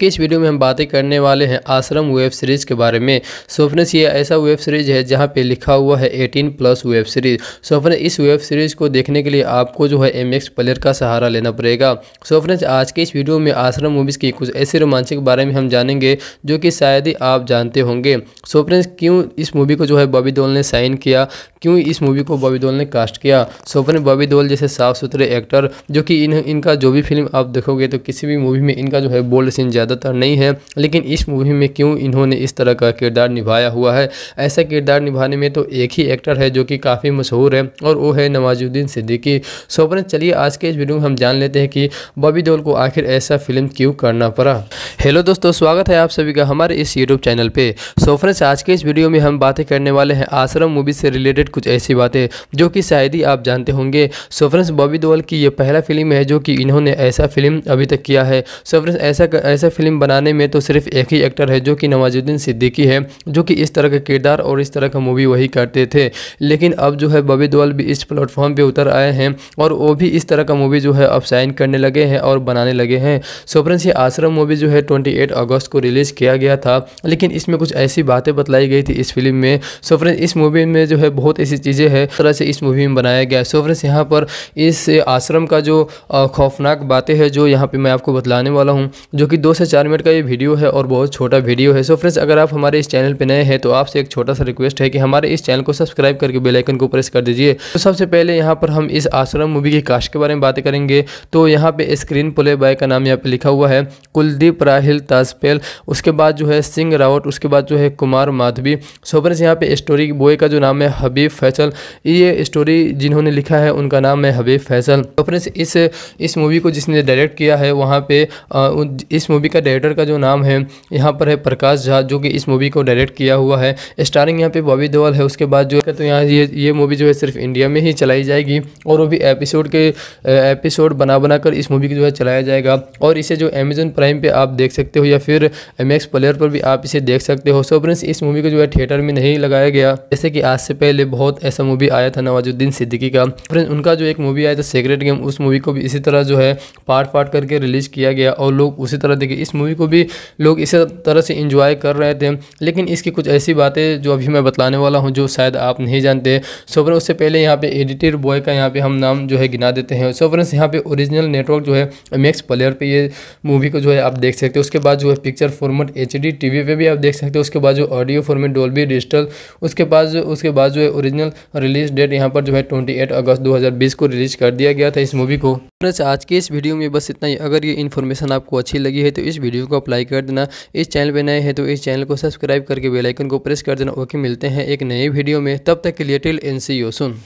के इस वीडियो में हम बातें करने वाले हैं आश्रम वेब सीरीज़ के बारे में सोफनेस ये ऐसा वेब सीरीज़ है जहाँ पे लिखा हुआ है एटीन प्लस वेब सीरीज़ सोफने इस वेब सीरीज़ को देखने के लिए आपको जो है एम प्लेयर का सहारा लेना पड़ेगा सोफनेस आज के इस वीडियो में आश्रम मूवीज़ की कुछ ऐसे रोमांचक बारे में हम जानेंगे जो कि शायद ही आप जानते होंगे सोफनेस क्यों इस मूवी को जो है बॉबी दोल ने साइन किया क्यों इस मूवी को बॉबी दोल ने कास्ट किया सोफने बॉबी दोल जैसे साफ सुथरे एक्टर जो कि इन इनका जो भी फिल्म आप देखोगे तो किसी भी मूवी में इनका जो है बोल्ड सीन ज़्यादा ज़्यादातर नहीं है लेकिन इस मूवी में क्यों इन्होंने इस तरह का किरदार निभाया हुआ है ऐसा किरदार निभाने में तो एक ही एक्टर है जो कि काफ़ी मशहूर है और वो है नवाजुद्दीन सिद्दीकी सोपरन चलिए आज के इस वीडियो में हम जान लेते हैं कि बॉबी देओल को आखिर ऐसा फिल्म क्यों करना पड़ा हेलो दोस्तों स्वागत है आप सभी का हमारे इस यूट्यूब चैनल पर सो फ्रेंड्स आज के इस वीडियो में हम बातें करने वाले हैं आश्रम मूवी से रिलेटेड कुछ ऐसी बातें जो कि शायद ही आप जानते होंगे सो फ्रेंड्स बॉबी देओल की यह पहला फिल्म है जो कि इन्होंने ऐसा फिल्म अभी तक किया है सो फ्रेंड्स ऐसा ऐसा फिल्म बनाने में तो सिर्फ एक ही एक्टर है जो कि नवाजुद्दीन सिद्दीकी है जो कि इस तरह का किरदार और इस तरह का मूवी वही करते थे लेकिन अब जो है बबी देओल भी इस प्लेटफॉर्म पर उतर आए हैं और वो भी इस तरह का मूवी जो है अब साइन करने लगे हैं और बनाने लगे हैं सोफ्रेंस ये आश्रम मूवी जो है ट्वेंटी अगस्त को रिलीज़ किया गया था लेकिन इसमें कुछ ऐसी बातें बतलाई गई थी इस फिल्म में सोफ्रेंस इस मूवी में जो है बहुत ऐसी चीज़ें हैं तरह से इस मूवी में बनाया गया है सोफ्रेंस यहाँ पर इस आश्रम का जो खौफनाक बातें हैं जो यहाँ पर मैं आपको बतलाने वाला हूँ जो कि दो से चार मिनट का ये वीडियो है और बहुत छोटा वीडियो है सो फ्रेंड्स अगर आप हमारे इस चैनल पर नए हैं तो आपसे एक छोटा सा रिक्वेस्ट है कि हमारे इस चैनल को सब्सक्राइब करके बेलाइकन को प्रेस कर दीजिए तो सबसे पहले यहाँ पर हम इस आश्रम मूवी की कास्ट के बारे में बातें करेंगे तो यहाँ पर स्क्रीन प्ले बाय का नाम यहाँ पर लिखा हुआ है कुलदीप राहिल ताजपेल उसके बाद जो है सिंह रावत उसके बाद जो है कुमार माधवी सो फ्रेंड्स यहाँ पर स्टोरी बॉय का जो नाम है हबीब फैसल ये स्टोरी जिन्होंने लिखा है उनका नाम है हबीब फैसल तो फ्रेंड्स इस इस मूवी को जिसने डायरेक्ट किया है वहाँ पे इस मूवी इसका डायरेक्टर का जो नाम है यहाँ पर है प्रकाश झा जो कि इस मूवी को डायरेक्ट किया हुआ है स्टारिंग यहाँ पे बॉबी देवल है उसके बाद जो है तो यहाँ ये ये मूवी जो है सिर्फ इंडिया में ही चलाई जाएगी और वो भी एपिसोड के एपिसोड बना बना कर इस मूवी को जो है चलाया जाएगा और इसे जो अमेजन प्राइम पर आप देख सकते हो या फिर एम प्लेयर पर भी आप इसे देख सकते हो सो फ्रेंड्स इस मूवी को जो है थिएटर में नहीं लगाया गया जैसे कि आज से पहले बहुत ऐसा मूवी आया था नवाजुद्दीन सिद्दीकी का फ्रेंड्स उनका जो एक मूवी आया था सेक्रेट गेम उस मूवी को भी इसी तरह जो है पार्ट पार्ट करके रिलीज़ किया गया और लोग उसी तरह देखे इस मूवी को भी लोग इसी तरह से इंजॉय कर रहे थे लेकिन इसकी कुछ ऐसी बातें जो अभी मैं बताने वाला हूँ जो शायद आप नहीं जानते सोवरन उससे पहले यहाँ पे एडिटर बॉय का यहाँ पे हम नाम जो है गिना देते हैं सोवरन यहाँ पे ओरिजिनल नेटवर्क जो है मैक्स प्लेयर पर ये मूवी को जो है आप देख सकते हो उसके बाद जो है पिक्चर फॉर्मेट एच डी पे भी आप देख सकते हो उसके बाद जो ऑडियो फॉर्मेट डोल्बी डिजिटल उसके बाद जो उसके बाद जो है ओरिजिनल रिलीज डेट यहाँ पर जो है ट्वेंटी अगस्त दो को रिलीज कर दिया गया था इस मूवी को आज के इस वीडियो में बस इतना ही अगर ये इन्फॉर्मेशन आपको अच्छी लगी है तो इस वीडियो को अप्लाई कर देना इस चैनल पर नए हैं तो इस चैनल को सब्सक्राइब करके बेलाइकन को प्रेस कर देना ओके मिलते हैं एक नए वीडियो में तब तक के लिए टिल एन सी सुन